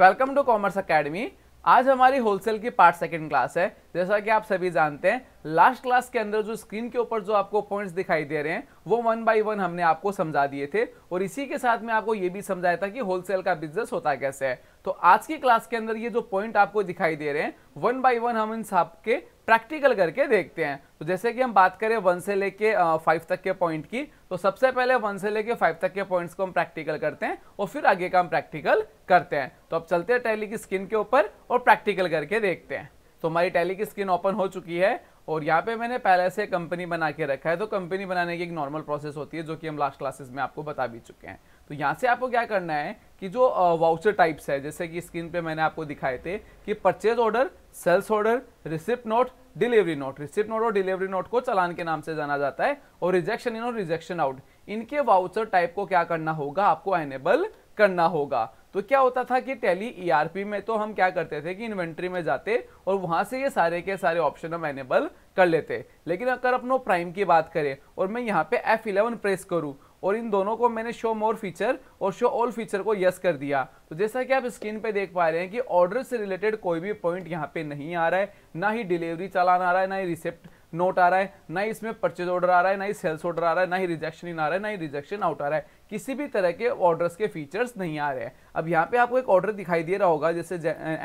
welcome to commerce academy आज हमारी wholesale की पार्ट सेकंड क्लास है जैसा कि आप सभी जानते हैं लास्ट क्लास के अंदर जो स्क्रीन के ऊपर जो आपको पॉइंट्स दिखाई दे रहे हैं वो वन बाय वन हमने आपको समझा दिए थे और इसी के साथ में आपको ये भी समझाया था कि होलसेल का बिजनेस होता कैसे है तो आज की क्लास के अंदर ये जो पॉइंट आपको दिखाई दे रहे हैं वन बाय वन हम इन सबके प्रैक्टिकल करके देखते हैं तो जैसे कि हम बात करें वन से लेके फाइव तक के पॉइंट की तो सबसे पहले वन से लेके फाइव तक के पॉइंट्स को हम प्रैक्टिकल करते हैं और फिर आगे का हम प्रैक्टिकल करते हैं तो अब चलते हैं टैली की स्किन के ऊपर और प्रैक्टिकल करके देखते हैं तो हमारी टैली की स्किन ओपन हो चुकी है और यहाँ पे मैंने पहले से कंपनी बना के रखा है तो कंपनी बनाने की एक नॉर्मल प्रोसेस होती है जो कि हम लास्ट क्लासेस में आपको बता भी चुके हैं तो यहाँ से आपको क्या करना है कि जो वाउचर टाइप्स है जैसे कि स्क्रीन पे मैंने आपको दिखाए थे कि purchase order sales order receipt note delivery note receipt note और डिलीवरी नोट को चलान के नाम से जाना जाता है और रिजेक्शन इन और रिजेक्शन आउट इनके वाउचर टाइप को क्या करना होगा आपको एनेबल करना होगा तो क्या होता था कि टेली ईआरपी e में तो हम क्या करते थे कि इन्वेंट्री में जाते और वहां से ये सारे के सारे ऑप्शन हम एनेबल कर लेते लेकिन अगर अपनो प्राइम की बात करें और मैं यहाँ पे F11 प्रेस करूँ और इन दोनों को मैंने शो मोर फीचर और शो ऑल फीचर को यस कर दिया तो जैसा कि आप स्क्रीन पे देख पा रहे हैं कि ऑर्डर से रिलेटेड कोई भी पॉइंट यहाँ पे नहीं आ रहा है ना ही डिलीवरी चालान आ रहा है ना ही रिसिप्ट नोट आ रहा है ना ही इसमें परचेज ऑर्डर आ रहा है ना ही सेल्स ऑर्डर आ रहा है ना ही रिजेक्शन इन आ रहा है ना ही रिजेक्शन आउट आ रहा है किसी भी तरह के ऑर्डर्स के फीचर्स नहीं आ रहे हैं अब यहाँ पे आपको एक ऑर्डर दिखाई दे रहा होगा जैसे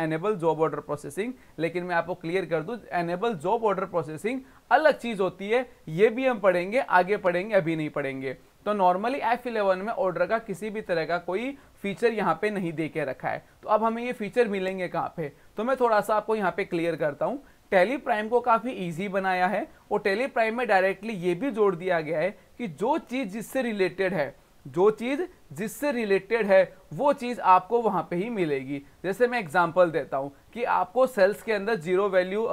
एनेबल जॉब ऑर्डर प्रोसेसिंग लेकिन मैं आपको क्लियर कर दूँ एनेबल जॉब ऑर्डर प्रोसेसिंग अलग चीज़ होती है ये भी हम पढ़ेंगे आगे पढ़ेंगे अभी नहीं पढ़ेंगे तो नॉर्मली एफ इलेवन में ऑर्डर का किसी भी तरह का कोई फीचर यहाँ पे नहीं दे के रखा है तो अब हमें ये फीचर मिलेंगे कहाँ पे तो मैं थोड़ा सा आपको यहाँ पे क्लियर करता हूँ टेली प्राइम को काफ़ी इजी बनाया है और टेली प्राइम में डायरेक्टली ये भी जोड़ दिया गया है कि जो चीज़ जिससे रिलेटेड है जो चीज़ जिससे रिलेटेड है वो चीज़ आपको वहाँ पे ही मिलेगी जैसे मैं एग्जांपल देता हूँ कि आपको सेल्स के अंदर जीरो वैल्यू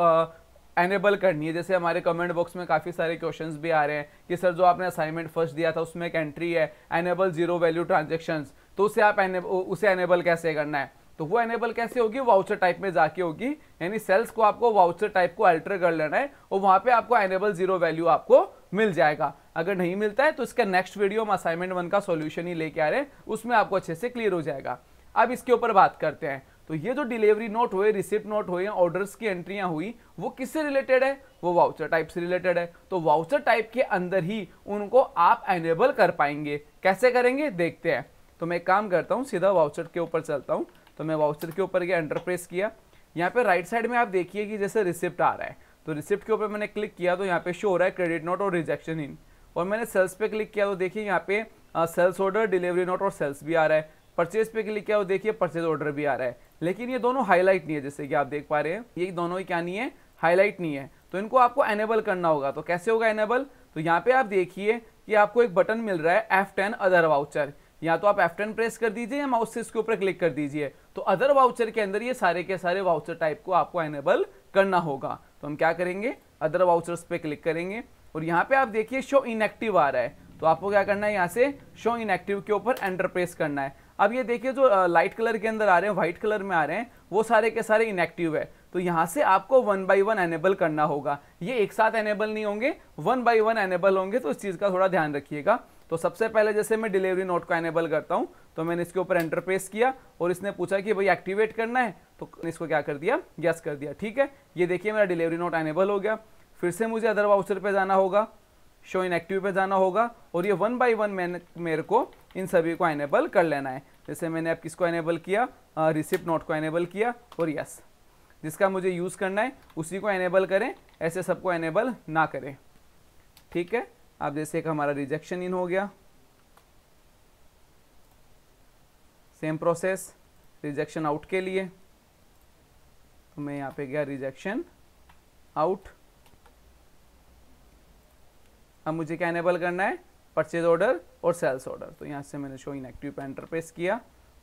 एनेबल करनी है जैसे हमारे कमेंट बॉक्स में काफ़ी सारे क्वेश्चन भी आ रहे हैं कि सर जो आपने असाइनमेंट फर्स्ट दिया था उसमें एक एंट्री है एनेबल जीरो वैल्यू ट्रांजेक्शन्स तो उसे आप एनेब उसे एनेबल कैसे करना है तो वो एनेबल कैसे होगी वाउचर टाइप में जाके होगी यानी सेल्स को आपको वाउचर टाइप को अल्टर कर लेना है और वहाँ पे आपको एनेबल जीरो वैल्यू आपको मिल जाएगा अगर नहीं मिलता है तो इसका नेक्स्ट वीडियो हम असाइनमेंट वन का सॉल्यूशन ही लेके आ रहे हैं उसमें आपको अच्छे से क्लियर हो जाएगा अब इसके ऊपर बात करते हैं तो ये जो डिलीवरी नोट हुए रिसिप्ट नोट हुए ऑर्डर्स की एंट्रियां हुई वो किससे रिलेटेड है वो वाउचर टाइप से रिलेटेड है तो वाउचर टाइप के अंदर ही उनको आप एनेबल कर पाएंगे कैसे करेंगे देखते हैं तो मैं काम करता हूँ सीधा वाउचर के ऊपर चलता हूँ तो मैं वाउचर के ऊपर गया एंटरप्रेस किया यहाँ पे राइट साइड में आप देखिए कि जैसे रिसिप्ट आ रहा है तो रिसिप्ट के ऊपर मैंने क्लिक किया तो यहाँ पे शो हो रहा है क्रेडिट नोट और रिजेक्शन इन और मैंने सेल्स पे क्लिक किया तो देखिए यहाँ पे सेल्स ऑर्डर डिलीवरी नोट और सेल्स भी आ रहा है परचेज पे क्लिक किया देखिए परचेज ऑर्डर भी आ रहा है लेकिन ये दोनों हाईलाइट नहीं है जैसे कि आप देख पा रहे हैं ये दोनों ही क्या नहीं है हाईलाइट नहीं है तो इनको आपको एनेबल करना होगा तो कैसे होगा एनेबल तो यहाँ पे आप देखिए कि आपको एक बटन मिल रहा है एफ टेन अदर वाउचर या तो आप एफ टेन प्रेस कर दीजिए या माउस से इसके ऊपर क्लिक कर दीजिए तो अदर वाउचर के अंदर ये सारे के सारे वाउचर टाइप को आपको एनेबल करना होगा तो हम क्या करेंगे अदर वाउचर्स पे क्लिक करेंगे और यहाँ पे आप देखिए शो इनएक्टिव आ रहा है तो आपको क्या करना है यहाँ से शो इनएक्टिव के ऊपर एंटर प्रेस करना है अब ये देखिए जो लाइट कलर के अंदर आ रहे हैं व्हाइट कलर में आ रहे हैं वो सारे के सारे इनएक्टिव है तो यहाँ से आपको वन बाई वन एनेबल करना होगा ये एक साथ एनेबल नहीं होंगे वन बाई वन एनेबल होंगे तो इस चीज़ का थोड़ा ध्यान रखिएगा तो सबसे पहले जैसे मैं डिलीवरी नोट को एनेबल करता हूँ तो मैंने इसके ऊपर एंटर प्रेस किया और इसने पूछा कि भाई एक्टिवेट करना है तो इसको क्या कर दिया गैस कर दिया ठीक है ये देखिए मेरा डिलीवरी नोट एनेबल हो गया फिर से मुझे अदर वाउचर पर जाना होगा शो इन एक्टिव पर जाना होगा और ये वन बाई वन मैंने मेरे को इन सभी को एनेबल कर लेना है जैसे मैंने अब किसको एनेबल किया रिसिप्ट नोट को एनेबल किया और यस जिसका मुझे यूज़ करना है उसी को एनेबल करें ऐसे सबको एनेबल ना करें ठीक है अब जैसे एक हमारा रिजेक्शन इन हो गया सेम प्रोसेस रिजेक्शन आउट के लिए तो मैं यहाँ पे गया रिजेक्शन आउट अब मुझे क्या एनेबल करना है परचेज ऑर्डर और सेल्स ऑर्डर तो यहाँ से मैंने शो एक्टिव पे एंटर प्रेस किया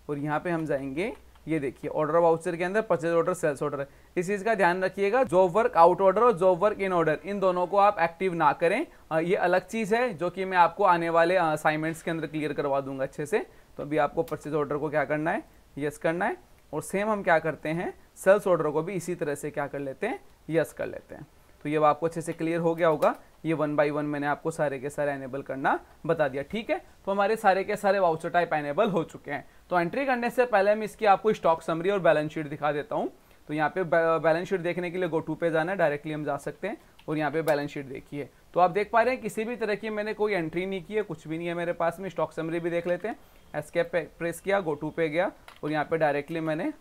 और यहाँ पे हम जाएंगे ये देखिए ऑर्डर वाउचर के अंदर परचेज ऑर्डर सेल्स ऑर्डर इस चीज़ का ध्यान रखिएगा जॉब वर्क आउट ऑर्डर और जॉब वर्क इन ऑर्डर इन दोनों को आप एक्टिव ना करें ये अलग चीज़ है जो कि मैं आपको आने वाले असाइनमेंट्स के अंदर क्लियर करवा दूंगा अच्छे से तो अभी आपको परचेज ऑर्डर को क्या करना है यस करना है और सेम हम क्या करते हैं सेल्स ऑर्डर को भी इसी तरह से क्या कर लेते हैं यस कर लेते हैं तो ये आपको अच्छे से क्लियर हो गया होगा ये वन बाई वन मैंने आपको सारे के सारे एनेबल करना बता दिया ठीक है तो हमारे सारे के सारे वाउचर टाइप एनेबल हो चुके हैं तो एंट्री करने से पहले मैं इसकी आपको स्टॉक समरी और बैलेंस शीट दिखा देता हूँ तो यहाँ पे बैलेंस शीट देखने के लिए गो टू पे जाना है डायरेक्टली हम जा सकते हैं और यहाँ पे बैलेंस शीट देखिए तो आप देख पा रहे हैं किसी भी तरह की मैंने कोई एंट्री नहीं की है कुछ भी नहीं है मेरे पास में स्टॉक समरी भी देख लेते हैं पे प्रेस किया गो टू पे गया और यहाँ पे डायरेक्टली मैंने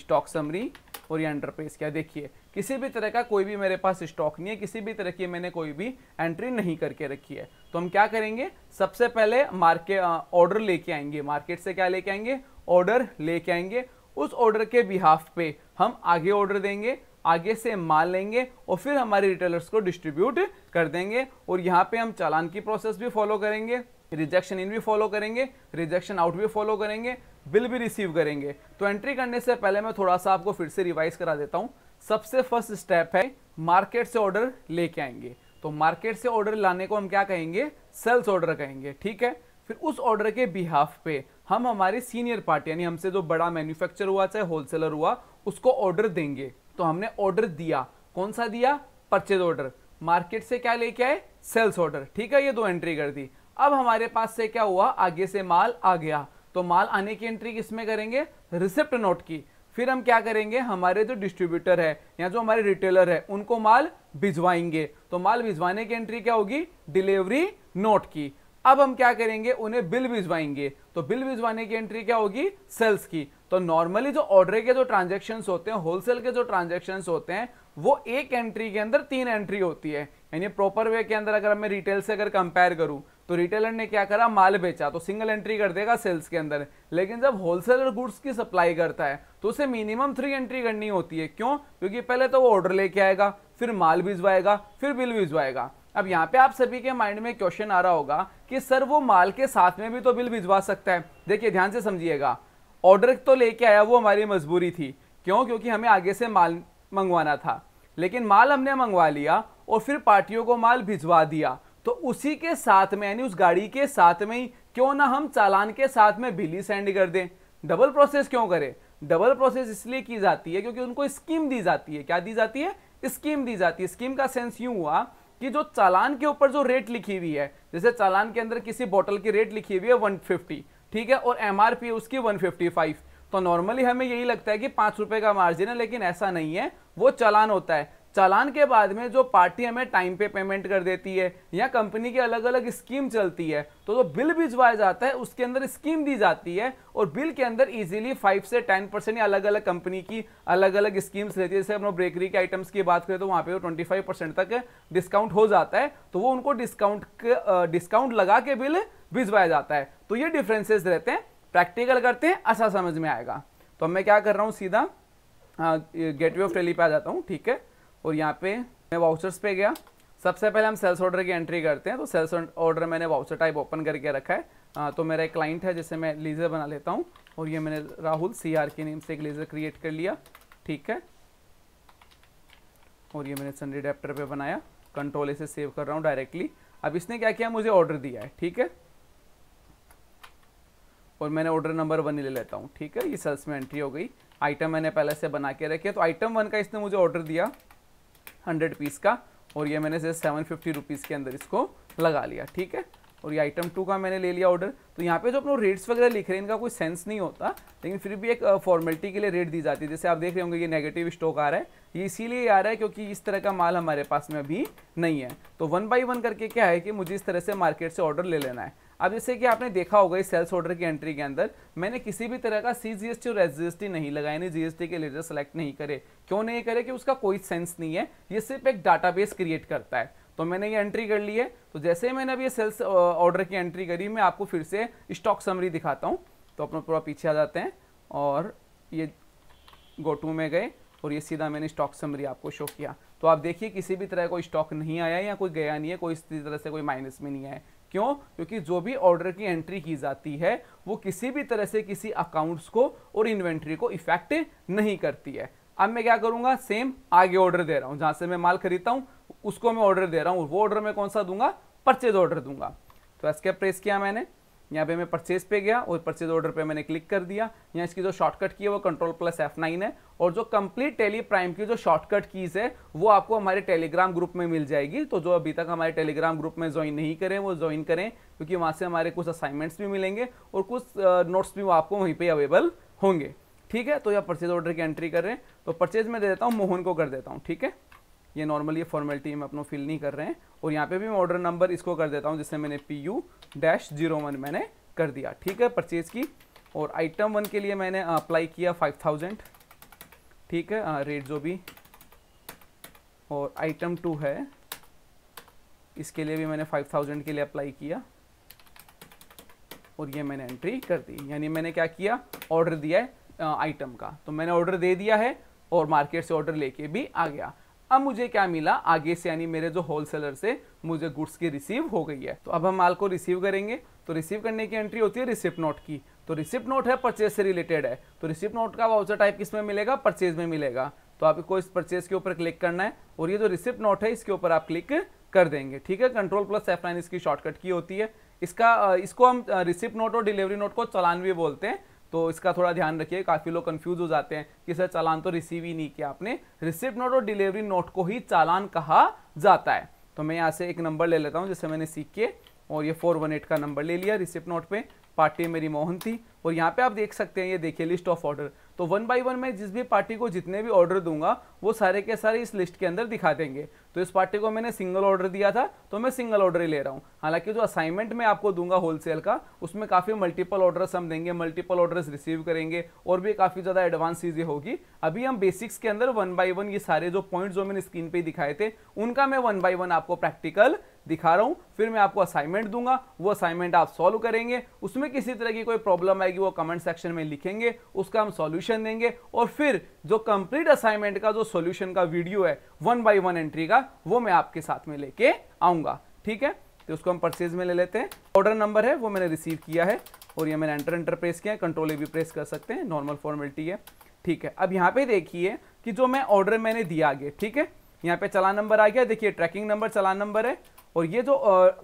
स्टॉक समरी और ये अंडर पेस क्या देखिए किसी भी तरह का कोई भी मेरे पास स्टॉक नहीं है किसी भी तरह की मैंने कोई भी एंट्री नहीं करके रखी है तो हम क्या करेंगे सबसे पहले मार्केट ऑर्डर लेके आएंगे मार्केट से क्या लेके आएंगे ऑर्डर लेके आएंगे उस ऑर्डर के बिहाफ पे हम आगे ऑर्डर देंगे आगे से माल लेंगे और फिर हमारे रिटेलर्स को डिस्ट्रीब्यूट कर देंगे और यहाँ पे हम चालान की प्रोसेस भी फॉलो करेंगे रिजेक्शन इन भी फॉलो करेंगे रिजेक्शन आउट भी फॉलो करेंगे बिल भी रिसीव करेंगे तो एंट्री करने से पहले मैं थोड़ा सा आपको फिर से रिवाइज करा देता हूँ सबसे फर्स्ट स्टेप है मार्केट से ऑर्डर लेके आएंगे तो मार्केट से ऑर्डर लाने को हम क्या कहेंगे सेल्स ऑर्डर कहेंगे ठीक है फिर उस ऑर्डर के बिहाफ पे हम हमारी सीनियर पार्टी यानी हमसे जो बड़ा मैन्युफैक्चर हुआ चाहे होलसेलर हुआ उसको ऑर्डर देंगे तो हमने ऑर्डर दिया कौन सा दिया परचेज ऑर्डर मार्केट से क्या लेके आए सेल्स ऑर्डर ठीक है ये दो एंट्री कर दी अब हमारे पास से क्या हुआ आगे से माल आ गया तो माल आने की एंट्री किसमें करेंगे रिसिप्ट नोट की फिर हम क्या करेंगे हमारे जो डिस्ट्रीब्यूटर है या जो हमारे रिटेलर है उनको माल भिजवाएंगे तो माल भिजवाने की एंट्री क्या होगी डिलीवरी नोट की अब हम क्या करेंगे उन्हें बिल भिजवाएंगे तो बिल भिजवाने की एंट्री क्या होगी सेल्स की तो नॉर्मली जो ऑर्डर के जो ट्रांजेक्शन होते हैं होलसेल के जो ट्रांजेक्शन होते हैं वो एक एंट्री के अंदर तीन एंट्री होती है यानी प्रॉपर वे के अंदर अगर मैं रिटेल से अगर कंपेयर करूं तो रिटेलर ने क्या करा माल बेचा तो सिंगल एंट्री कर देगा सेल्स के अंदर लेकिन जब होलसेलर गुड्स की सप्लाई करता है तो उसे मिनिमम थ्री एंट्री करनी होती है क्यों क्योंकि पहले तो वो ऑर्डर लेके आएगा फिर माल भिजवाएगा फिर बिल भिजवाएगा अब यहाँ पे आप सभी के माइंड में क्वेश्चन आ रहा होगा कि सर वो माल के साथ में भी तो बिल भिजवा सकता है देखिए ध्यान से समझिएगा ऑर्डर तो लेके आया वो हमारी मजबूरी थी क्यों क्योंकि हमें आगे से माल मंगवाना था लेकिन माल हमने मंगवा लिया और फिर पार्टियों को माल भिजवा दिया तो उसी के साथ में यानी उस गाड़ी के साथ में ही क्यों ना हम चालान के साथ में बिली सेंड कर दें डबल प्रोसेस क्यों करें डबल प्रोसेस इसलिए की जाती है क्योंकि उनको स्कीम दी जाती है क्या दी जाती है स्कीम दी जाती है स्कीम का सेंस यूँ हुआ कि जो चालान के ऊपर जो रेट लिखी हुई है जैसे चालान के अंदर किसी बोतल की रेट लिखी हुई है 150 ठीक है और एम उसकी 155 तो नॉर्मली हमें यही लगता है कि पाँच रुपए का मार्जिन है लेकिन ऐसा नहीं है वो चालान होता है चालान के बाद में जो पार्टी हमें टाइम पे पेमेंट कर देती है या कंपनी की अलग अलग स्कीम चलती है तो जो बिल भिजवाया जाता है उसके अंदर स्कीम दी जाती है और बिल के अंदर इजीली फाइव से टेन परसेंट या अलग अलग कंपनी की अलग अलग स्कीम्स रहती है जैसे हम बेकरी के आइटम्स की बात करें तो वहाँ पे ट्वेंटी फाइव परसेंट तक डिस्काउंट हो जाता है तो वो उनको डिस्काउंट डिस्काउंट लगा के बिल भिजवाया जाता है तो ये डिफ्रेंसेज रहते हैं प्रैक्टिकल करते हैं अच्छा समझ में आएगा तो मैं क्या कर रहा हूँ सीधा गेटवे ऑफ टेली पे आ जाता हूँ ठीक है और यहाँ पे मैं वाउचर्स पे गया सबसे पहले हम सेल्स ऑर्डर की एंट्री करते हैं तो सेल्स ऑर्डर मैंने वाउचर टाइप ओपन करके रखा है आ, तो मेरा एक क्लाइंट है जिसे मैं लीजर बना लेता हूँ और ये मैंने राहुल सी आर के नेम से एक लीजर क्रिएट कर लिया ठीक है और ये मैंने सनडे डेप्टर पर बनाया कंट्रोल इसे सेव कर रहा हूँ डायरेक्टली अब इसने क्या किया मुझे ऑर्डर दिया है ठीक है और मैंने ऑर्डर नंबर वन ही ले लेता हूँ ठीक है ये सेल्स में एंट्री हो गई आइटम मैंने पहले से बना के रखे तो आइटम वन का इसने मुझे ऑर्डर दिया हंड्रेड पीस का और ये मैंने जैसे सेवन फिफ्टी रुपीज़ के अंदर इसको लगा लिया ठीक है और ये आइटम टू का मैंने ले लिया ऑर्डर तो यहाँ पे जो अपने रेट्स वगैरह लिख रहे हैं इनका कोई सेंस नहीं होता लेकिन फिर भी एक फॉर्मेलिटी के लिए रेट दी जाती है जैसे आप देख रहे होंगे ये नेगेटिव स्टॉक आ रहा है ये इसीलिए आ रहा है क्योंकि इस तरह का माल हमारे पास में अभी नहीं है तो वन बाई वन करके क्या है कि मुझे इस तरह से मार्केट से ऑर्डर ले लेना है अब जैसे कि आपने देखा होगा इस सेल्स ऑर्डर की एंट्री के अंदर मैंने किसी भी तरह का सी जी एस टी और एस जी एस टी नहीं लगाया नहीं जी एस टी के लेटर सेलेक्ट नहीं करे क्यों नहीं करे कि उसका कोई सेंस नहीं है ये सिर्फ एक डाटाबेस क्रिएट करता है तो मैंने ये एंट्री कर ली है तो जैसे ही मैंने अभी ये सेल्स ऑर्डर की एंट्री करी मैं आपको फिर से स्टॉक समरी दिखाता हूँ तो अपना पूरा पीछे आ जाते हैं और ये गोटू में गए और ये सीधा मैंने स्टॉक समरी आपको शो किया तो आप देखिए किसी भी तरह कोई स्टॉक नहीं आया या कोई गया नहीं है कोई इस तरह से कोई माइनस में नहीं आया क्यों क्योंकि जो भी ऑर्डर की एंट्री की जाती है वो किसी भी तरह से किसी अकाउंट्स को और इन्वेंट्री को इफेक्ट नहीं करती है अब मैं क्या करूंगा सेम आगे ऑर्डर दे रहा हूं जहां से मैं माल खरीदता हूं उसको मैं ऑर्डर दे रहा हूँ वो ऑर्डर मैं कौन सा दूंगा परचेज ऑर्डर दूंगा तो एस्केप प्रेस किया मैंने यहाँ पे मैं परचेज पे गया और परचेज ऑर्डर पे मैंने क्लिक कर दिया यहाँ इसकी जो शॉर्टकट की है वो कंट्रोल प्लस एफ नाइन है और जो कंप्लीट टेली प्राइम की जो शॉर्टकट कीज़ है वो आपको हमारे टेलीग्राम ग्रुप में मिल जाएगी तो जो अभी तक हमारे टेलीग्राम ग्रुप में ज्वाइन नहीं करें वो ज्वाइन करें क्योंकि वहाँ से हमारे कुछ असाइनमेंट्स भी मिलेंगे और कुछ नोट्स भी वो आपको वहीं पर अवेलेबल होंगे ठीक है तो यहाँ परचेज ऑर्डर की एंट्री कर रहे हैं तो परचेज में दे देता हूँ मोहन को कर देता हूँ ठीक है ये नॉर्मली ये फॉर्मेलिटी हम अपनों फिल नहीं कर रहे हैं और यहाँ पे भी मैं ऑर्डर नंबर इसको कर देता हूँ जिससे मैंने P U dash zero one मैंने कर दिया ठीक है परचेज़ की और आइटम वन के लिए मैंने अप्लाई uh, किया फाइव थाउजेंड ठीक है रेट uh, जो भी और आइटम टू है इसके लिए भी मैंने फाइव थाउजेंड के लिए अप्लाई किया और ये मैंने एंट्री कर दी यानी मैंने क्या किया ऑर्डर दिया है आइटम uh, का तो मैंने ऑर्डर दे दिया है और मार्केट से ऑर्डर लेके भी आ गया अब मुझे क्या मिला आगे से यानी मेरे जो होलसेलर से मुझे गुड्स की रिसीव हो गई है तो अब हम माल को रिसीव करेंगे तो रिसीव करने की एंट्री होती है रिसिप्ट नोट की तो रिसिप्ट नोट है परचेज से रिलेटेड है तो रिसिप्ट नोट का वाउचर टाइप किस में मिलेगा परचेज में मिलेगा तो आपको इस परचेज के ऊपर क्लिक करना है और ये जो रिसिप्ट नोट है इसके ऊपर आप क्लिक कर देंगे ठीक है कंट्रोल प्लस एफ इसकी शॉर्टकट की होती है इसका इसको हम रिसिप्ट नोट और डिलीवरी नोट को चलान भी बोलते हैं तो इसका थोड़ा ध्यान रखिए काफ़ी लोग कंफ्यूज हो जाते हैं कि सर चालान तो रिसीव ही नहीं किया आपने रिसिप्ट नोट और डिलीवरी नोट को ही चालान कहा जाता है तो मैं यहाँ से एक नंबर ले लेता हूँ जैसे मैंने सीख के और ये फोर वन एट का नंबर ले लिया रिसिप्ट नोट पे पार्टी मेरी मोहन थी और यहाँ पे आप देख सकते हैं ये देखिए लिस्ट ऑफ ऑर्डर तो वन बाई वन मैं जिस भी पार्टी को जितने भी ऑर्डर दूंगा वो सारे के सारे इस लिस्ट के अंदर दिखा देंगे तो इस पार्टी को मैंने सिंगल ऑर्डर दिया था तो मैं सिंगल ऑर्डर ही ले रहा हूँ हालांकि जो असाइनमेंट मैं आपको दूंगा होलसेल का उसमें काफ़ी मल्टीपल ऑर्डर्स हम देंगे मल्टीपल ऑर्डर्स रिसीव करेंगे और भी काफ़ी ज़्यादा एडवांस चीज़ें होगी अभी हम बेसिक्स के अंदर वन बाई वन ये सारे जो पॉइंट जो मैंने स्क्रीन पर दिखाए थे उनका मैं वन बाई वन आपको प्रैक्टिकल दिखा रहा हूँ फिर मैं आपको असाइनमेंट दूंगा वो असाइनमेंट आप सॉल्व करेंगे उसमें किसी तरह की कोई प्रॉब्लम आएगी वो कमेंट सेक्शन में लिखेंगे उसका हम सॉल्यूशन देंगे और फिर जो कंप्लीट असाइनमेंट का जो सॉल्यूशन का वीडियो है वन बाई वन एंट्री का वो मैं आपके साथ में लेके आऊंगा ठीक है तो उसको हम परचेज में ले लेते हैं ऑर्डर नंबर है वो मैंने रिसीव किया है और ये मैंने एंटर एंटर प्रेस किया है कंट्रोल ए भी प्रेस कर सकते हैं नॉर्मल फॉर्मेलिटी है ठीक है अब यहाँ पे देखिए कि जो मैं ऑर्डर मैंने दिया आगे ठीक है यहाँ पे चला नंबर आ गया देखिए ट्रैकिंग नंबर चला नंबर है और ये जो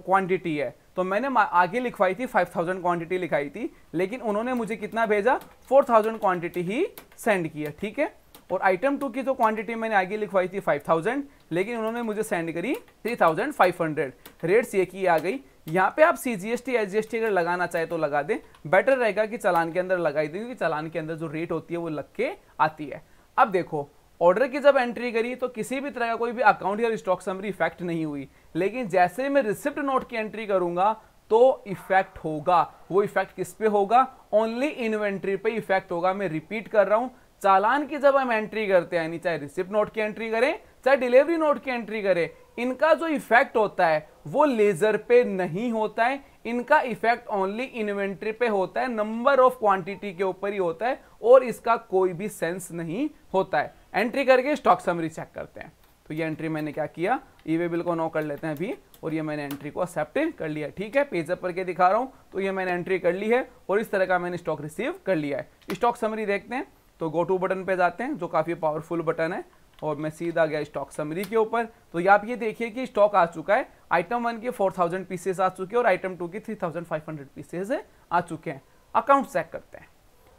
क्वांटिटी है तो मैंने आगे लिखवाई थी 5000 क्वांटिटी लिखाई थी लेकिन उन्होंने मुझे कितना भेजा 4000 क्वांटिटी ही सेंड किया ठीक है और आइटम टू की जो क्वांटिटी मैंने आगे लिखवाई थी 5000 लेकिन उन्होंने मुझे सेंड करी 3500 रेट्स ये की आ गई यहाँ पे आप C G S T H G S T अगर लगाना चाहे तो लगा दें बेटर रहेगा कि चलान के अंदर लगाई दें क्योंकि चलान के अंदर जो रेट होती है वो लग के आती है अब देखो ऑर्डर की जब एंट्री करी तो किसी भी तरह का कोई भी अकाउंट या स्टॉक समरी इफेक्ट नहीं हुई लेकिन जैसे ही मैं रिसिप्ट नोट की एंट्री करूंगा तो इफेक्ट होगा वो इफेक्ट किस पे होगा ओनली इन्वेंट्री पे इफेक्ट होगा मैं रिपीट कर रहा हूं चालान की जब हम एंट्री करते हैं यानी चाहे रिसिप्ट नोट की एंट्री करें चाहे डिलीवरी नोट की एंट्री करें इनका जो इफेक्ट होता है वो लेजर पे नहीं होता है इनका इफेक्ट ओनली इन्वेंट्री पे होता है नंबर ऑफ क्वांटिटी के ऊपर ही होता है और इसका कोई भी सेंस नहीं होता है एंट्री करके स्टॉक समरी चेक करते हैं तो ये एंट्री मैंने क्या किया ईवे बिल को नो कर लेते हैं अभी और ये मैंने एंट्री को एक्सेप्ट कर लिया ठीक है पेजअप के दिखा रहा हूँ तो ये मैंने एंट्री कर ली है और इस तरह का मैंने स्टॉक रिसीव कर लिया है स्टॉक समरी देखते हैं तो गो टू बटन पर जाते हैं जो काफ़ी पावरफुल बटन है और मैं सीधा गया स्टॉक समरी के ऊपर तो ये आप ये देखिए कि स्टॉक आ चुका है आइटम वन के फोर थाउजेंड पीसेस आ चुके हैं और आइटम टू के three thousand five hundred pieces आ चुके हैं अकाउंट चेक करते हैं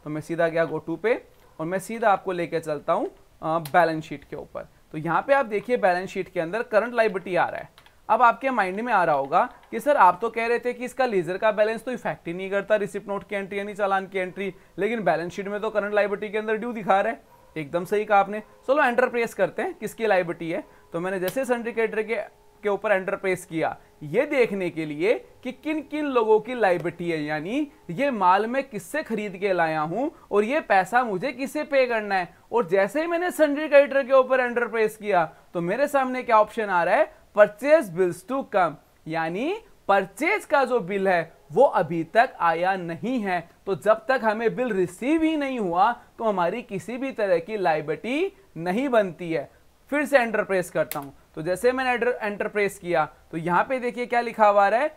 तो मैं सीधा गया गो टू पे और मैं सीधा आपको लेके चलता हूँ बैलेंस शीट के ऊपर तो यहाँ पे आप देखिए बैलेंस शीट के अंदर करंट लाइबिलिटी आ रहा है अब आपके माइंड में आ रहा होगा कि सर आप तो कह रहे थे कि इसका लेजर का बैलेंस तो इफेक्ट ही नहीं करता रिसिप्ट नोट की एंट्री यानी चालान की एंट्री लेकिन बैलेंस शीट में तो करंट लाइबिलिटी के अंदर ड्यू दिखा रहा है एकदम सही कहा आपने चलो एंटर प्रेस करते हैं किसकी लाइबिलिटी है तो मैंने जैसे सिंडिकेटर के के ऊपर एंटरप्रेस किया ये देखने के लिए कि किन किन लोगों की लाइबिलिटी है यानी ये माल मैं किससे खरीद के लाया हूँ और ये पैसा मुझे किसे पे करना है और जैसे ही मैंने संजय कैटर के ऊपर एंटरप्रेस किया तो मेरे सामने क्या ऑप्शन आ रहा है परचेज बिल्स टू कम यानी परचेज का जो बिल है वो अभी तक आया नहीं है तो जब तक हमें बिल रिसीव ही नहीं हुआ तो हमारी किसी भी तरह की लाइबिलिटी नहीं बनती है फिर से एंटरप्रेस करता हूँ तो जैसे मैंने एंटर प्रेस किया तो यहां पे देखिए क्या लिखा हुआ है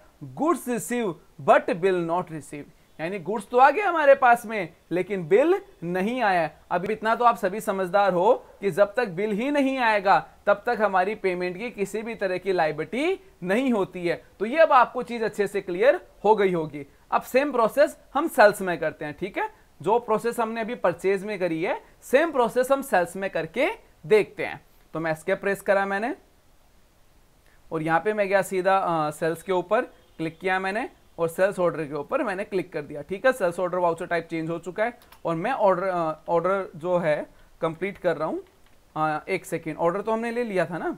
goods receive but bill not receive यानी गुड्स तो आ गया हमारे पास में लेकिन बिल नहीं आया अभी इतना तो आप सभी समझदार हो कि जब तक बिल ही नहीं आएगा तब तक हमारी पेमेंट की किसी भी तरह की लाइबिलिटी नहीं होती है तो ये अब आपको चीज़ अच्छे से क्लियर हो गई होगी अब सेम प्रोसेस हम सेल्स में करते हैं ठीक है जो प्रोसेस हमने अभी परचेज में करी है सेम प्रोसेस हम सेल्स में करके देखते हैं तो मैं इसके प्रेस करा मैंने और यहाँ पे मैं गया सीधा सेल्स के ऊपर क्लिक किया मैंने और सेल्स ऑर्डर के ऊपर मैंने क्लिक कर दिया ठीक है sales order voucher type change हो चुका है और मैं ऑर्डर ऑर्डर जो है कंप्लीट कर रहा हूँ एक सेकेंड ऑर्डर तो हमने ले लिया था ना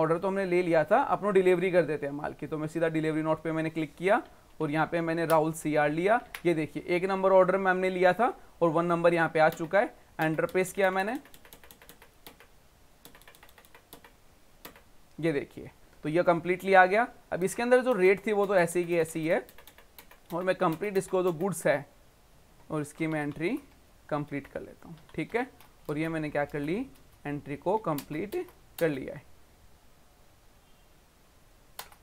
ऑर्डर तो हमने ले लिया था अपनों डिलीवरी कर देते हैं माल की तो मैं सीधा डिलीवरी नोट पर मैंने क्लिक किया और यहाँ पे मैंने राहुल सी आर लिया ये देखिए एक नंबर ऑर्डर में हमने लिया था और वन नंबर यहाँ पे आ चुका है एंटर पेस किया मैंने ये देखिए तो ये कंप्लीटली आ गया अब इसके अंदर जो रेट थी वो तो ऐसी की ऐसी है और मैं कंप्लीट इसको जो गुड्स है और इसकी मैं एंट्री कंप्लीट कर लेता हूँ ठीक है और ये मैंने क्या कर ली एंट्री को कंप्लीट कर लिया है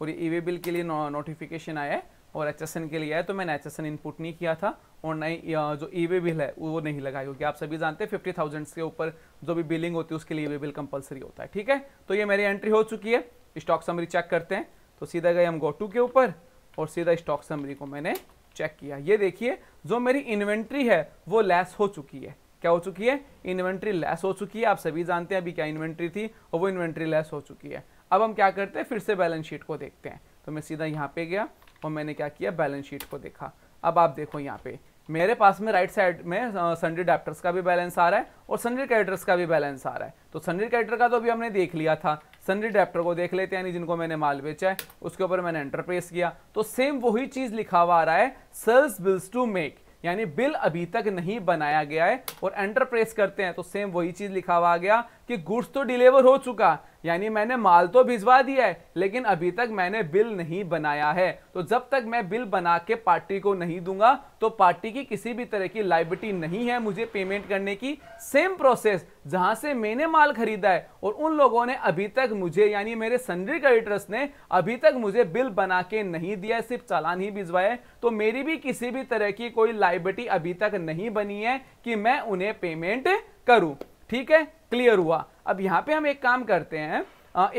और ये ईवे e बिल के लिए नोटिफिकेशन नोटिफिकेशन आया है और एच के लिए आया तो मैंने एच इनपुट नहीं किया था और नई जो ई वे बिल है वो नहीं लगा क्योंकि आप सभी जानते हैं फिफ्टी थाउजेंड्स के ऊपर जो भी बिलिंग होती है उसके लिए ई वे बिल कंपलसरी होता है ठीक है तो ये मेरी एंट्री हो चुकी है स्टॉक समरी चेक करते हैं तो सीधा गए हम गोटू के ऊपर और सीधा स्टॉक समरी को मैंने चेक किया ये देखिए जो मेरी इन्वेंट्री है वो लेस हो चुकी है क्या हो चुकी है इन्वेंट्री लेस हो चुकी है आप सभी जानते हैं अभी क्या इन्वेंट्री थी और वो इन्वेंट्री लेस हो चुकी है अब हम क्या करते हैं फिर से बैलेंस शीट को देखते हैं तो मैं सीधा यहाँ पे गया और मैंने क्या किया बैलेंस शीट को देखा अब आप देखो यहाँ पे मेरे पास में राइट साइड में संडे डैप्टर्स का भी बैलेंस आ रहा है और संडे कैडर्स का भी बैलेंस आ रहा है तो संडे कैडर का तो अभी हमने देख लिया था सनरी डेप्टर को देख लेते हैं जिनको मैंने माल बेचा है उसके ऊपर मैंने एंटरप्रेस किया तो सेम वही चीज़ लिखा हुआ आ रहा है सेल्स बिल्स टू मेक यानी बिल अभी तक नहीं बनाया गया है और एंटरप्रेस करते हैं तो सेम वही चीज़ लिखा हुआ आ गया कि गुड्स तो डिलीवर हो चुका यानी मैंने माल तो भिजवा दिया है लेकिन अभी तक मैंने बिल नहीं बनाया है तो जब तक मैं बिल बना के पार्टी को नहीं दूंगा तो पार्टी की किसी भी तरह की लाइबिलिटी नहीं है मुझे पेमेंट करने की सेम प्रोसेस जहां से मैंने माल खरीदा है और उन लोगों ने अभी तक मुझे यानी मेरे सन्ड्री क्रेडिटर्स ने अभी तक मुझे बिल बना के नहीं दिया सिर्फ चालान ही भिजवाया तो मेरी भी किसी भी तरह की कोई लाइबिलिटी अभी तक नहीं बनी है कि मैं उन्हें पेमेंट करूं ठीक है क्लियर हुआ अब यहाँ पे हम एक काम करते हैं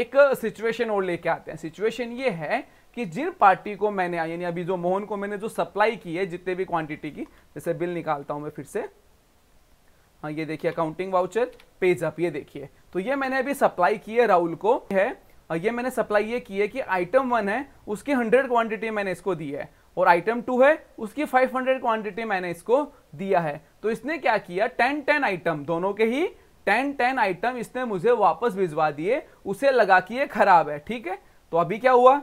एक सिचुएशन और लेके आते हैं सिचुएशन ये है कि जिन पार्टी को मैंने यानी अभी जो मोहन को मैंने जो सप्लाई की है जितने भी क्वांटिटी की जैसे बिल निकालता हूँ मैं फिर से हाँ ये देखिए अकाउंटिंग वाउचर पेज अप ये देखिए तो ये मैंने अभी सप्लाई की है राहुल को है ये मैंने सप्लाई ये की है कि आइटम वन है उसकी हंड्रेड क्वांटिटी मैंने इसको दी है और आइटम टू है उसकी हंड्रेड क्वांटिटी मैंने इसको दिया है तो इसने क्या किया टेन टेन आइटम दोनों के ही टेन टेन आइटम इसने मुझे वापस भिजवा दिए उसे लगा कि ये खराब है ठीक है तो अभी क्या हुआ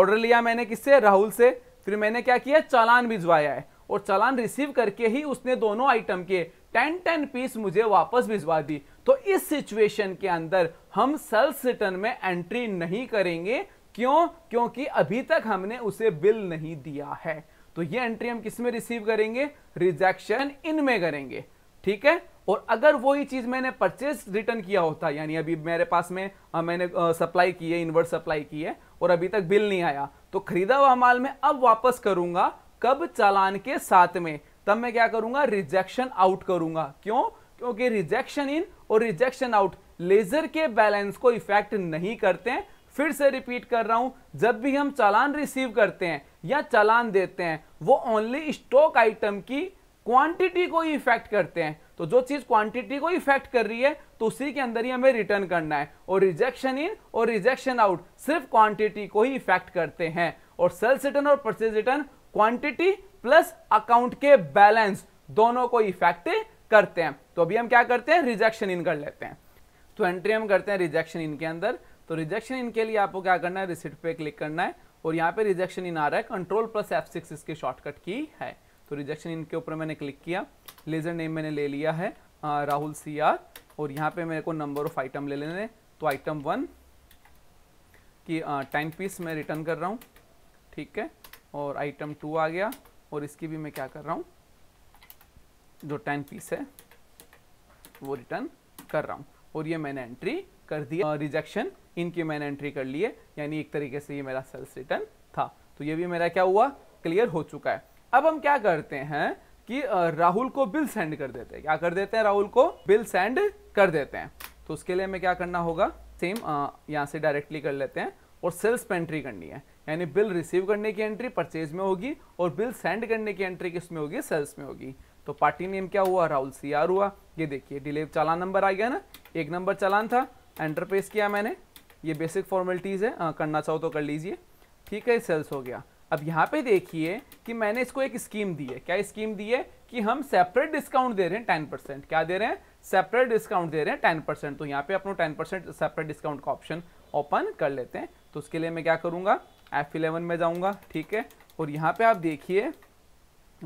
ऑर्डर लिया मैंने किससे राहुल से फिर मैंने क्या किया चालान भिजवाया है और चालान रिसीव करके ही उसने दोनों आइटम के टेन टेन पीस मुझे वापस भिजवा दी तो इस सिचुएशन के अंदर हम सेल्स रिटर्न में एंट्री नहीं करेंगे क्यों क्योंकि अभी तक हमने उसे बिल नहीं दिया है तो ये एंट्री हम किस में रिसीव करेंगे रिजेक्शन इन में करेंगे ठीक है और अगर वही चीज़ मैंने परचेज रिटर्न किया होता यानी अभी मेरे पास में आ, मैंने सप्लाई की है इनवर्स सप्लाई की है और अभी तक बिल नहीं आया तो खरीदा हुआ माल में अब वापस करूंगा कब चालान के साथ में तब मैं क्या करूंगा रिजेक्शन आउट करूंगा क्यों क्योंकि रिजेक्शन इन और रिजेक्शन आउट लेजर के बैलेंस को इफेक्ट नहीं करते हैं फिर से रिपीट कर रहा हूं जब भी हम चालान रिसीव करते हैं या चालान देते हैं वो ओनली स्टॉक आइटम की क्वांटिटी को ही इफेक्ट करते हैं तो जो चीज क्वांटिटी को इफेक्ट कर रही है तो उसी के अंदर ही हमें रिटर्न करना है और रिजेक्शन इन और रिजेक्शन आउट सिर्फ क्वांटिटी को ही इफेक्ट करते हैं और सेल्स रिटर्न और purchase return quantity plus account के बैलेंस दोनों को इफेक्ट करते हैं तो अभी हम क्या करते हैं रिजेक्शन इन कर लेते हैं तो एंट्री हम करते हैं रिजेक्शन इन के अंदर तो रिजेक्शन इन के लिए आपको क्या करना है रिसिट पे क्लिक करना है और यहाँ पे रिजेक्शन इन आ रहा है कंट्रोल प्लस एफ सिक्स इसकी शॉर्टकट की है तो रिजेक्शन इनके ऊपर मैंने क्लिक किया लेजर नेम मैंने ले लिया है आ, राहुल सी आर और यहाँ पे मेरे को नंबर ऑफ आइटम ले लेने तो आइटम वन की टेन पीस मैं रिटर्न कर रहा हूँ ठीक है और आइटम टू आ गया और इसकी भी मैं क्या कर रहा हूँ जो टाइम पीस है वो रिटर्न कर रहा हूँ और ये मैंने एंट्री कर दी रिजेक्शन इनकी मैंने एंट्री कर ली है यानी एक तरीके से ये मेरा सेल्स रिटर्न था तो ये भी मेरा क्या हुआ क्लियर हो चुका है अब हम क्या करते हैं कि राहुल को बिल सेंड कर देते हैं क्या कर देते हैं राहुल को बिल सेंड कर देते हैं तो उसके लिए हमें क्या करना होगा सेम यहाँ से डायरेक्टली कर लेते हैं और सेल्स पे एंट्री करनी है यानी बिल रिसीव करने की एंट्री परचेज में होगी और बिल सेंड करने की एंट्री किस में होगी सेल्स में होगी तो पार्टी नेम क्या हुआ राहुल सी आर हुआ ये देखिए डिले चालान नंबर आ गया ना एक नंबर चालान था एंटर पेस किया मैंने ये बेसिक फॉर्मेलिटीज़ है करना चाहो तो कर लीजिए ठीक है सेल्स हो गया अब यहाँ पे देखिए कि मैंने इसको एक स्कीम दी है क्या स्कीम दी है कि हम सेपरेट डिस्काउंट दे रहे हैं टेन परसेंट क्या दे रहे हैं सेपरेट डिस्काउंट दे रहे हैं टेन परसेंट तो यहाँ पे अपनों टेन परसेंट सेपरेट डिस्काउंट का ऑप्शन ओपन कर लेते हैं तो उसके लिए मैं क्या करूँगा एफ इलेवन में जाऊँगा ठीक है और यहाँ पर आप देखिए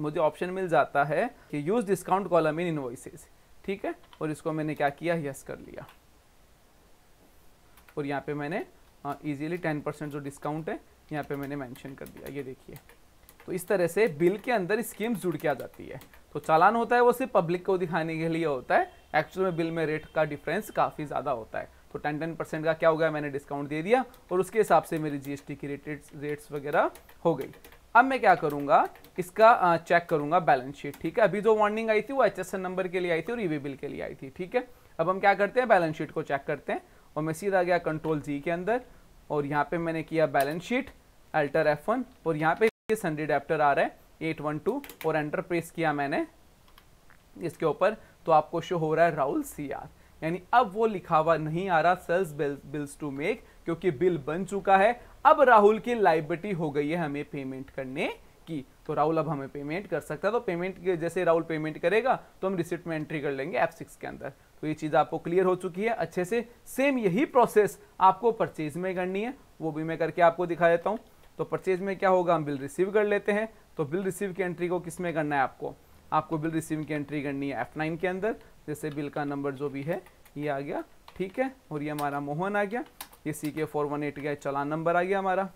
मुझे ऑप्शन मिल जाता है कि use discount column in invoices ठीक है और इसको मैंने क्या किया यस कर लिया और यहाँ पे मैंने ईजिली टेन परसेंट जो डिस्काउंट है यहाँ पे मैंने मेंशन कर दिया ये देखिए तो इस तरह से बिल के अंदर स्कीम जुड़ के आ जाती है तो चालान होता है वो सिर्फ पब्लिक को दिखाने के लिए होता है एक्चुअल में बिल में रेट का डिफरेंस काफ़ी ज़्यादा होता है तो टेन टेन परसेंट का क्या हो गया मैंने डिस्काउंट दे दिया और उसके हिसाब से मेरी जीएसटी की रेटेड रेट्स वगैरह हो गई अब मैं क्या करूंगा इसका चेक करूंगा बैलेंस शीट ठीक है अभी जो वार्निंग आई थी वो एच नंबर के लिए आई थी और ईवी e बिल के लिए आई थी ठीक है अब हम क्या करते हैं बैलेंस शीट को चेक करते हैं और मैं सीधा गया कंट्रोल जी के अंदर और यहाँ पे मैंने किया balance sheet alter F one और यहाँ पे ये डेप्टर आ रहा है एट वन टू और एंटर प्रेस किया मैंने इसके ऊपर तो आपको शो हो रहा है राहुल सी आर यानी अब वो लिखा हुआ नहीं आ रहा sales bill bills to make क्योंकि बिल बन चुका है अब राहुल की लाइबिलिटी हो गई है हमें पेमेंट करने की तो राहुल अब हमें पेमेंट कर सकता है तो पेमेंट जैसे राहुल पेमेंट करेगा तो हम रिसिप्ट में एंट्री कर लेंगे एप सिक्स के अंदर तो ये चीज़ आपको क्लियर हो चुकी है अच्छे से सेम यही प्रोसेस आपको परचेज में करनी है वो भी मैं करके आपको दिखा देता हूँ तो परचेज में क्या होगा हम बिल रिसीव कर लेते हैं तो बिल रिसीव की एंट्री को किस में करना है आपको आपको बिल रिसीव की एंट्री करनी है एफ नाइन के अंदर जैसे बिल का नंबर जो भी है ये आ गया ठीक है और ये हमारा मोहन आ गया ये सी के फोर वन एट गया चलान नंबर आ गया हमारा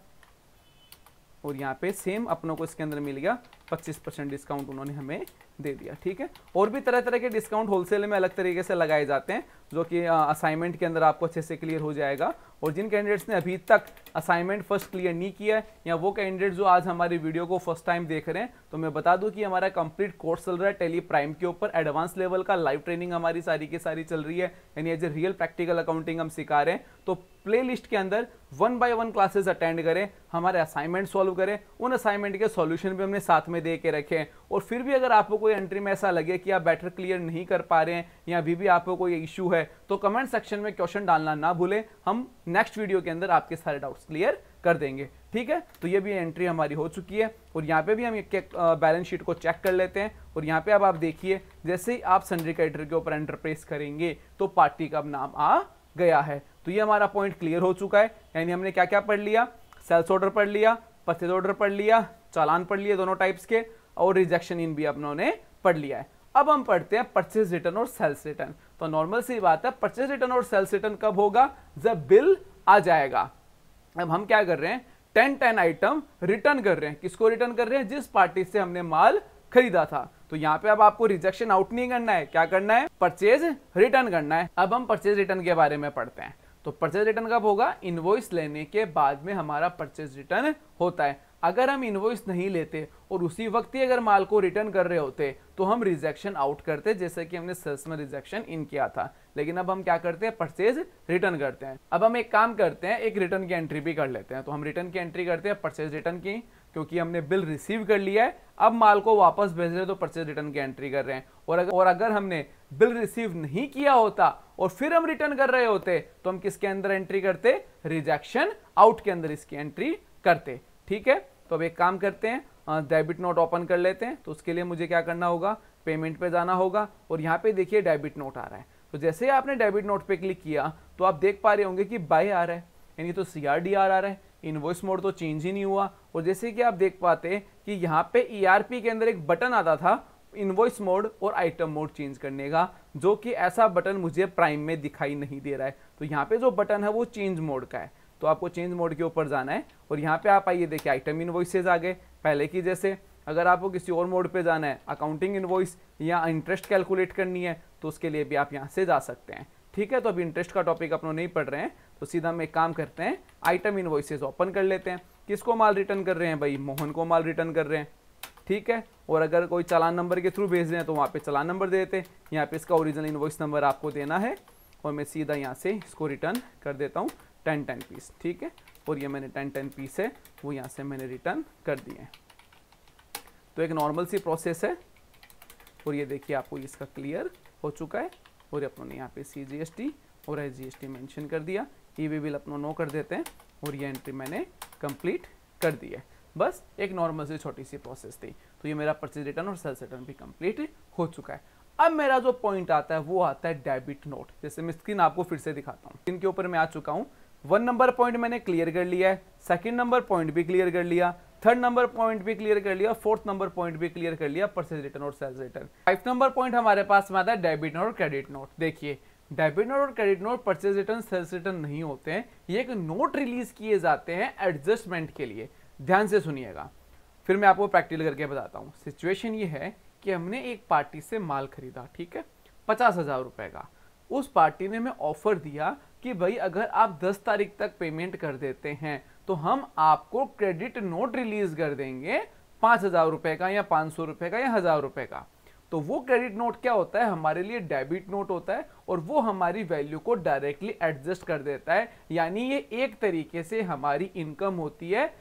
और यहाँ पे सेम अपनों को इसके अंदर मिल गया पच्चीस परसेंट डिस्काउंट उन्होंने हमें दे दिया ठीक है और भी तरह तरह के डिस्काउंट होलसेल में अलग तरीके से लगाए जाते हैं जो कि असाइनमेंट के अंदर आपको अच्छे से क्लियर हो जाएगा और जिन कैंडिडेट्स ने अभी तक असाइनमेंट फर्स्ट क्लियर नहीं किया या वो कैंडिडेट जो आज हमारी वीडियो को फर्स्ट टाइम देख रहे हैं तो मैं बता दूँ कि हमारा कंप्लीट कोर्स चल रहा है टेली प्राइम के ऊपर एडवांस लेवल का लाइव ट्रेनिंग हमारी सारी की सारी चल रही है यानी as a real practical accounting हम सिखा रहे हैं तो प्ले लिस्ट के अंदर one by one classes attend करें हमारे असाइनमेंट सॉल्व करें उन असाइनमेंट के सॉल्यूशन भी हमने साथ में में दे के रखें और फिर भी अगर आपको कोई एंट्री में ऐसा लगे कि आप बैटर क्लियर नहीं कर पा रहे हैं या अभी भी आपको कोई इशू है तो कमेंट सेक्शन में क्वेश्चन डालना ना भूलें हम नेक्स्ट वीडियो के अंदर आपके सारे डाउट्स क्लियर कर देंगे ठीक है तो ये भी एंट्री हमारी हो चुकी है और यहाँ पे भी हम बैलेंस शीट को चेक कर लेते हैं और यहाँ पे अब आप देखिए जैसे ही आप सन्डे कैटर के ऊपर एंटर प्रेस करेंगे तो पार्टी का नाम आ गया है तो ये हमारा पॉइंट क्लियर हो चुका है यानी हमने क्या क्या पढ़ लिया सेल्स ऑर्डर पढ़ लिया पथित ऑर्डर पढ़ लिया चालान पढ़ लिए दोनों टाइप्स के और रिजेक्शन इन भी अपनों ने पढ़ लिया है अब हम पढ़ते हैं परचेज रिटर्न और सेल्स रिटर्न तो नॉर्मल सी बात है परचेज रिटर्न और सेल्स रिटर्न कब होगा जब बिल आ जाएगा अब हम क्या कर रहे हैं टेन टेन आइटम रिटर्न कर रहे हैं किसको रिटर्न कर रहे हैं जिस पार्टी से हमने माल खरीदा था तो यहाँ पे अब आपको रिजेक्शन आउट नहीं करना है क्या करना है परचेज रिटर्न करना है अब हम परचेज रिटर्न के बारे में पढ़ते हैं तो परचेज रिटर्न कब होगा इन्वॉइस लेने के बाद में हमारा परचेज रिटर्न होता है अगर हम इन्वॉइस नहीं लेते और उसी वक्त ही अगर माल को रिटर्न कर रहे होते तो हम रिजेक्शन आउट करते जैसे कि हमने सेल्स में रिजेक्शन इन किया था लेकिन अब हम क्या करते हैं परचेज रिटर्न करते हैं अब हम एक काम करते हैं एक रिटर्न की एंट्री भी कर लेते हैं तो हम रिटर्न की एंट्री करते हैं परचेज रिटर्न की क्योंकि हमने बिल रिसीव कर लिया है अब माल को वापस भेज रहे तो परचेज रिटर्न की एंट्री कर रहे हैं और अगर और अगर हमने बिल रिसीव नहीं किया होता और फिर हम रिटर्न कर रहे होते तो हम किसके अंदर एंट्री करते रिजेक्शन आउट के अंदर इसकी एंट्री करते ठीक है तो अब एक काम करते हैं डेबिट नोट ओपन कर लेते हैं तो उसके लिए मुझे क्या करना होगा पेमेंट पे जाना होगा और यहाँ पे देखिए डेबिट नोट आ रहा है तो जैसे ही आपने डेबिट नोट पे क्लिक किया तो आप देख पा रहे होंगे कि बाय आ रहा है यानी तो सी आ रहा है इन्वॉइस मोड तो चेंज ही नहीं हुआ और जैसे कि आप देख पाते कि यहाँ पे ई e के अंदर एक बटन आता था इन्वॉइस मोड और आइटम मोड चेंज करने का जो कि ऐसा बटन मुझे प्राइम में दिखाई नहीं दे रहा है तो यहाँ पे जो बटन है वो चेंज मोड का है तो आपको चेंज मोड के ऊपर जाना है और यहाँ पे आप आइए देखिए आइटम इन्वॉइसेज आ गए पहले की जैसे अगर आपको किसी और मोड पे जाना है अकाउंटिंग इन्वॉइस या इंटरेस्ट कैलकुलेट करनी है तो उसके लिए भी आप यहाँ से जा सकते हैं ठीक है तो अभी इंटरेस्ट का टॉपिक अपनों नहीं पढ़ रहे हैं तो सीधा हम एक काम करते हैं आइटम इन ओपन कर लेते हैं किसको माल रिटर्न कर रहे हैं भाई मोहन को माल रिटर्न कर रहे हैं ठीक है और अगर कोई चालान नंबर के थ्रू भेज रहे हैं तो वहाँ पे चालान नंबर दे देते हैं यहाँ पे इसका ओरिजिनल इनवॉइस नंबर आपको देना है और मैं सीधा यहाँ से इसको रिटर्न कर देता हूँ टेन टेन पीस ठीक है और ये मैंने टेन टेन पीस है वो यहाँ से मैंने रिटर्न कर दिए हैं तो एक नॉर्मल सी प्रोसेस है और ये देखिए आपको इसका क्लियर हो चुका है और अपनों ने यहाँ पे सी जी एस टी और I G S T mention कर दिया ई वी बिल अपनों नो कर देते हैं और ये एंट्री मैंने कंप्लीट कर दी है बस एक नॉर्मल सी छोटी सी प्रोसेस थी तो ये मेरा परचेज रिटर्न और सेल्स रिटर्न भी कंप्लीट हो चुका है अब मेरा जो पॉइंट आता है वो आता है डेबिट नोट जैसे मैं स्क्रीन आपको फिर से दिखाता हूँ स्क्रीन के ऊपर मैं आ चुका हूँ वन नंबर पॉइंट मैंने क्लियर कर लिया है सेकेंड नंबर पॉइंट भी क्लियर कर लिया थर्ड नंबर पॉइंट भी क्लियर कर लिया फोर्थ नंबर पॉइंट भी क्लियर कर लिया परचेज रिटर्न और sales return five number point हमारे पास में आता है डेबिट नोट और क्रेडिट नोट देखिए डेबिट नोट और credit note purchase return sales return नहीं होते हैं ये एक नोट रिलीज किए जाते हैं एडजस्टमेंट के लिए ध्यान से सुनिएगा फिर मैं आपको प्रैक्टिकल करके बताता हूँ सिचुएशन ये है कि हमने एक पार्टी से माल खरीदा ठीक है पचास हज़ार रुपये का उस पार्टी ने हमें ऑफर दिया कि भाई अगर आप दस तारीख तक पेमेंट कर देते हैं तो हम आपको क्रेडिट नोट रिलीज कर देंगे पांच हज़ार रुपए का या पांच सौ रुपए का या हज़ार रुपए का तो वो क्रेडिट नोट क्या होता है हमारे लिए डेबिट नोट होता है और वो हमारी वैल्यू को डायरेक्टली एडजस्ट कर देता है यानी ये एक तरीके से हमारी इनकम होती है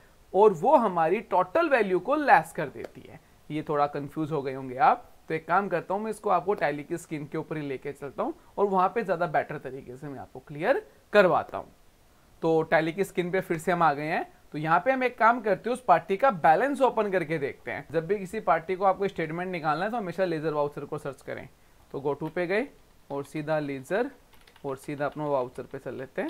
और वो हमारी टोटल वैल्यू को लेस कर देती है ये थोड़ा कंफ्यूज हो गए होंगे आप तो एक काम करता हूँ मैं इसको आपको टैली की स्क्रीन के ऊपर ही लेके चलता हूं और वहां पे ज़्यादा बेटर तरीके से मैं आपको क्लियर करवाता हूँ तो टैली की स्किन पे फिर से हम आ गए हैं तो यहाँ पे हम एक काम करते हैं उस पार्टी का बैलेंस ओपन करके देखते हैं जब भी किसी पार्टी को आपको स्टेटमेंट निकालना है तो हमेशा लेज़र वाउचर को सर्च करें तो गोटू पे गए और सीधा लेज़र और सीधा अपना वाउचर पे चल लेते हैं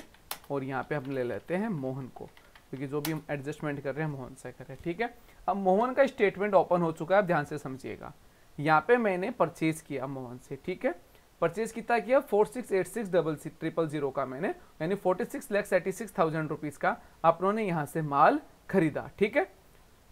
और यहाँ पे हम ले लेते हैं मोहन को क्योंकि जो भी हम एडजस्टमेंट कर रहे हैं मोहन से करें ठीक है अब मोहन का स्टेटमेंट ओपन हो चुका है आप ध्यान से समझिएगा यहाँ पे मैंने परचेज़ किया मोहन से ठीक है परचेज कितना किया four six eight six double six triple zero का मैंने यानी forty six lakhs eighty six thousand rupees का आप लोगों ने यहाँ से माल खरीदा ठीक है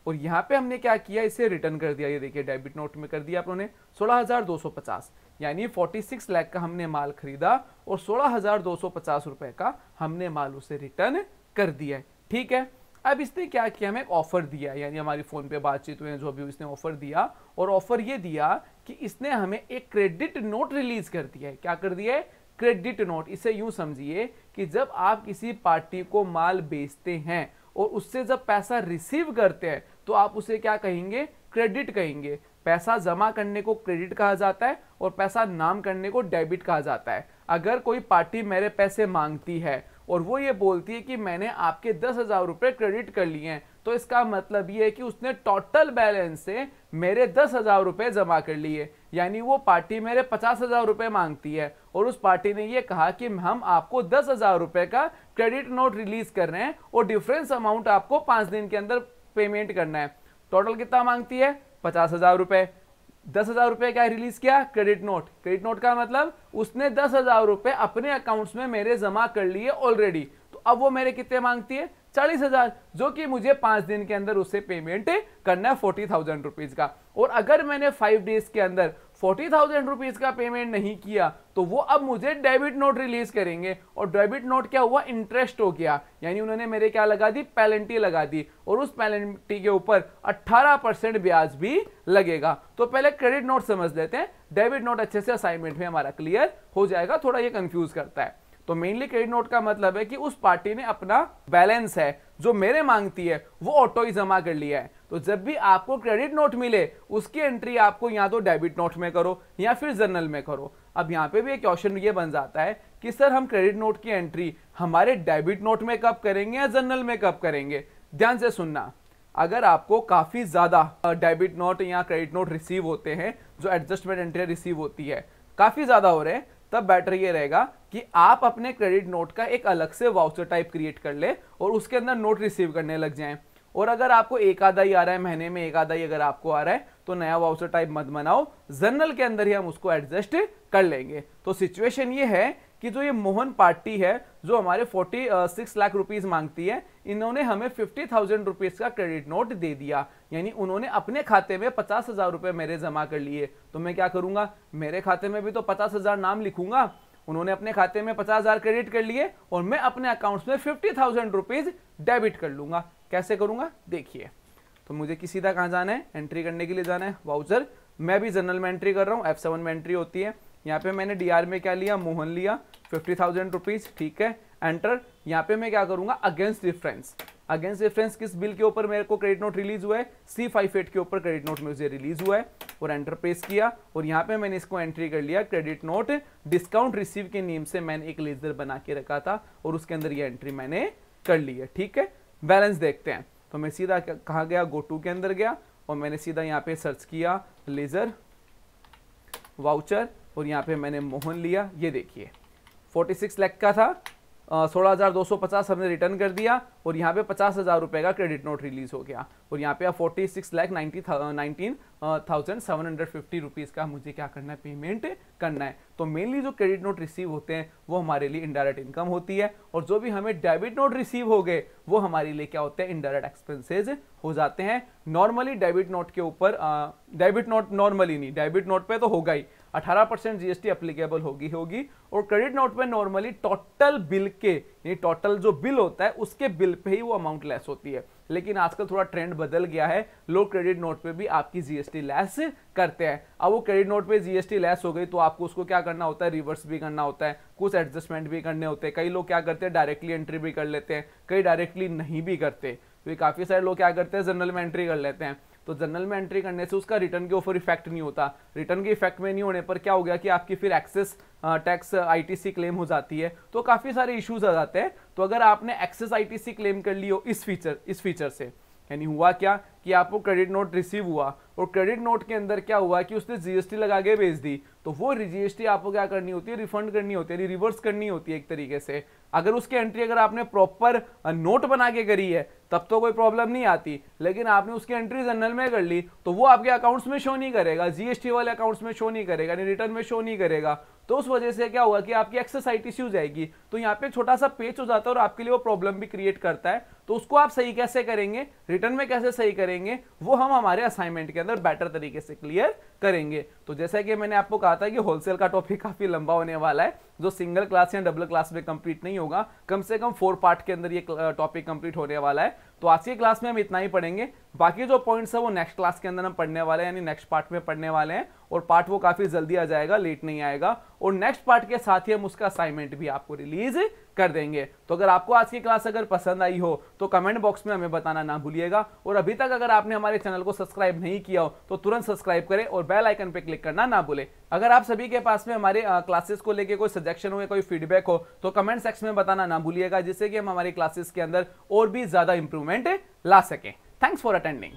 और यहाँ पे हमने क्या किया इसे रिटर्न कर दिया ये देखिए डेबिट नोट में कर दिया आप लोगों ने सोलह हज़ार दो सौ पचास यानी फोर्टी सिक्स लैख का हमने माल खरीदा और सोलह हज़ार दो सौ पचास रुपये का हमने माल उसे रिटर्न कर दिया ठीक है अब इसने क्या किया हमें ऑफर दिया यानी हमारी फ़ोन पे बातचीत हुई जो भी इसने ऑफर दिया और ऑफर ये दिया कि इसने हमें एक क्रेडिट नोट रिलीज़ कर दिया है क्या कर दिया है क्रेडिट नोट इसे यूं समझिए कि जब आप किसी पार्टी को माल बेचते हैं और उससे जब पैसा रिसीव करते हैं तो आप उसे क्या कहेंगे क्रेडिट कहेंगे पैसा जमा करने को क्रेडिट कहा जाता है और पैसा नाम करने को डेबिट कहा जाता है अगर कोई पार्टी मेरे पैसे मांगती है और वो ये बोलती है कि मैंने आपके दस हज़ार रुपये क्रेडिट कर लिए हैं तो इसका मतलब ये है कि उसने टोटल बैलेंस से मेरे दस हज़ार रुपये जमा कर लिए यानी वो पार्टी मेरे पचास हज़ार रुपये मांगती है और उस पार्टी ने ये कहा कि हम आपको दस हज़ार रुपये का क्रेडिट नोट रिलीज़ कर रहे हैं और डिफरेंस अमाउंट आपको पाँच दिन के अंदर पेमेंट करना है टोटल कितना मांगती है पचास हज़ार रुपये दस हजार रुपए क्या रिलीज किया क्रेडिट नोट क्रेडिट नोट का मतलब उसने दस हजार रुपए अपने अकाउंट्स में मेरे जमा कर लिए ऑलरेडी तो अब वो मेरे कितने मांगती है चालीस हजार जो कि मुझे पांच दिन के अंदर उसे पेमेंट करना है फोर्टी थाउजेंड रुपीज का और अगर मैंने फाइव डेज के अंदर फोर्टी थाउजेंड रुपीज का पेमेंट नहीं किया तो वो अब मुझे डेबिट नोट रिलीज करेंगे और डेबिट नोट क्या हुआ इंटरेस्ट हो गया यानी उन्होंने मेरे क्या लगा दी पेनल्टी लगा दी और उस पेनल्टी के ऊपर 18 परसेंट ब्याज भी लगेगा तो पहले क्रेडिट नोट समझ लेते हैं डेबिट नोट अच्छे से असाइनमेंट में हमारा क्लियर हो जाएगा थोड़ा ये कंफ्यूज करता है तो मेनली क्रेडिट नोट का मतलब है कि उस पार्टी ने अपना बैलेंस है जो मेरे मांगती है वो ऑटो ही जमा कर लिया है तो जब भी आपको क्रेडिट नोट मिले उसकी एंट्री आपको या तो डेबिट नोट में करो या फिर जर्नल में करो अब यहाँ पे भी एक क्वेश्चन ये बन जाता है कि सर हम क्रेडिट नोट की एंट्री हमारे डेबिट नोट में कब करेंगे या जर्नल में कब करेंगे ध्यान से सुनना अगर आपको काफ़ी ज़्यादा डेबिट नोट या क्रेडिट नोट रिसीव होते हैं जो एडजस्टमेंट एंट्री रिसीव होती है काफ़ी ज़्यादा हो रहे हैं तब बेटर ये रहेगा कि आप अपने क्रेडिट नोट का एक अलग से वाउचर टाइप क्रिएट कर ले और उसके अंदर नोट रिसीव करने लग जाएं और अगर आपको एक आधा ही आ रहा है महीने में एक आधा ही अगर आपको आ रहा है तो नया वाउचर टाइप मत बनाओ जनरल के अंदर ही हम उसको एडजस्ट कर लेंगे तो सिचुएशन ये है कि जो ये मोहन पार्टी है जो हमारे 46 लाख रुपीज़ मांगती है इन्होंने हमें फिफ्टी थाउजेंड रुपीज़ का क्रेडिट नोट दे दिया यानी उन्होंने अपने खाते में पचास हज़ार रुपए मेरे जमा कर लिए तो मैं क्या करूंगा मेरे खाते में भी तो पचास हज़ार नाम लिखूंगा उन्होंने अपने खाते में पचास हज़ार क्रेडिट कर लिए और मैं अपने अकाउंट्स में फिफ्टी थाउजेंड रुपीज़ डेबिट कर लूंगा कैसे करूंगा देखिए तो मुझे किसी सीधा कहाँ जाना है एंट्री करने के लिए जाना है वाउचर मैं भी जनरल में एंट्री कर रहा हूँ एफ में एंट्री होती है यहाँ पे मैंने डी में क्या लिया मोहन लिया फिफ्टी थाउजेंड रुपीज़ ठीक है एंटर यहाँ पे मैं क्या करूँगा अगेंस्ट डिफरेंस अगेंस्ट डिफरेंस किस बिल के ऊपर मेरे को क्रेडिट नोट रिलीज हुआ है सी फाइव एट के ऊपर क्रेडिट नोट मुझे रिलीज हुआ है और एंटर प्रेस किया और यहाँ पे मैंने इसको एंट्री कर लिया क्रेडिट नोट डिस्काउंट रिसीव के नेम से मैंने एक लेजर बना के रखा था और उसके अंदर ये एंट्री मैंने कर ली है ठीक है बैलेंस देखते हैं तो मैं सीधा कहाँ गया गो टू के अंदर गया और मैंने सीधा यहाँ पे सर्च किया लेजर वाउचर और यहाँ पे मैंने मोहन लिया ये देखिए 46 लाख का था सोलह हजार हमने रिटर्न कर दिया और यहाँ पे पचास हज़ार रुपए का क्रेडिट नोट रिलीज हो गया और यहाँ पे आप forty six lakh ninety nineteen thousand seven hundred fifty rupees का मुझे क्या करना है पेमेंट करना है तो मेनली जो क्रेडिट नोट रिसीव होते हैं वो हमारे लिए इनडायरेक्ट इनकम होती है और जो भी हमें डेबिट नोट रिसीव हो गए वो हमारे लिए क्या होते हैं इनडायरेक्ट एक्सपेंसेज हो जाते हैं नॉर्मली डेबिट नोट के ऊपर डेबिट नोट नॉर्मली नहीं डेबिट नोट पे तो होगा ही 18 परसेंट जीएसटी अप्लीकेबल होगी होगी और क्रेडिट नोट पे नॉर्मली टोटल बिल के यानी टोटल जो बिल होता है उसके बिल बिल पे ही वो अमाउंट लेस होती है लेकिन आजकल थोड़ा ट्रेंड बदल गया है लोग क्रेडिट नोट पे भी आपकी जीएसटी लेस करते हैं अब वो क्रेडिट नोट पे जीएसटी लेस हो गई तो आपको उसको क्या करना होता है रिवर्स भी करना होता है कुछ एडजस्टमेंट भी करने होते हैं कई लोग क्या करते हैं डायरेक्टली एंट्री भी कर लेते हैं कई डायरेक्टली नहीं भी करते तो ये काफ़ी सारे लोग क्या करते हैं जनरल में एंट्री कर लेते हैं तो जर्नल में एंट्री करने से उसका रिटर्न के ऊपर इफेक्ट नहीं होता रिटर्न के इफेक्ट में नहीं होने पर क्या हो गया कि आपकी फिर एक्सेस टैक्स आईटीसी क्लेम हो जाती है तो काफ़ी सारे इश्यूज आ जाते हैं तो अगर आपने एक्सेस आईटीसी क्लेम कर ली हो इस फीचर इस फीचर से यानी हुआ क्या कि आपको क्रेडिट नोट रिसीव हुआ और क्रेडिट नोट के अंदर क्या हुआ कि उसने जीएसटी लगा के भेज दी तो वो जीएसटी आपको क्या करनी होती है रिफंड करनी होती है रिवर्स करनी होती है एक तरीके से अगर उसकी एंट्री अगर आपने प्रॉपर नोट बना के करी है तब तो कोई प्रॉब्लम नहीं आती लेकिन आपने उसकी एंट्री जनरल में कर ली तो वो आपके अकाउंट्स में शो नहीं करेगा जीएसटी वाले अकाउंट्स में शो नहीं करेगा यानी रिटर्न में शो नहीं करेगा तो उस वजह से क्या हुआ कि आपकी आई टी जाएगी तो यहाँ पे छोटा सा पेच हो जाता है और आपके लिए वो प्रॉब्लम भी क्रिएट करता है तो उसको आप सही कैसे करेंगे रिटर्न में कैसे सही करेंगे करेंगे वो हम हमारे असाइनमेंट के अंदर बेटर तरीके से क्लियर करेंगे तो जैसा कि मैंने आपको कहा था कि होलसेल का टॉपिक काफ़ी लंबा होने वाला है जो सिंगल क्लास या डबल क्लास में कंप्लीट नहीं होगा कम से कम फोर पार्ट के अंदर ये टॉपिक कंप्लीट होने वाला है तो आज की क्लास में हम इतना ही पढ़ेंगे बाकी जो पॉइंट्स है वो नेक्स्ट क्लास के अंदर हम पढ़ने वाले हैं यानी नेक्स्ट पार्ट में पढ़ने वाले हैं और पार्ट वो काफ़ी जल्दी आ जाएगा लेट नहीं आएगा और नेक्स्ट पार्ट के साथ ही हम उसका असाइनमेंट भी आपको रिलीज कर देंगे तो अगर आपको आज की क्लास अगर पसंद आई हो तो कमेंट बॉक्स में हमें बताना ना भूलिएगा और अभी तक अगर आपने हमारे चैनल को सब्सक्राइब नहीं किया हो तो तुरंत सब्सक्राइब करें और बेल आइकन पर क्लिक करना ना भूले अगर आप सभी के पास में हमारे क्लासेस को लेके कोई सजेशन हो या कोई फीडबैक हो तो कमेंट सेक्शन में बताना ना भूलिएगा जिससे कि हम हमारी क्लासेस के अंदर और भी ज़्यादा इंप्रूवमेंट ला सकें थैंक्स फॉर अटेंडिंग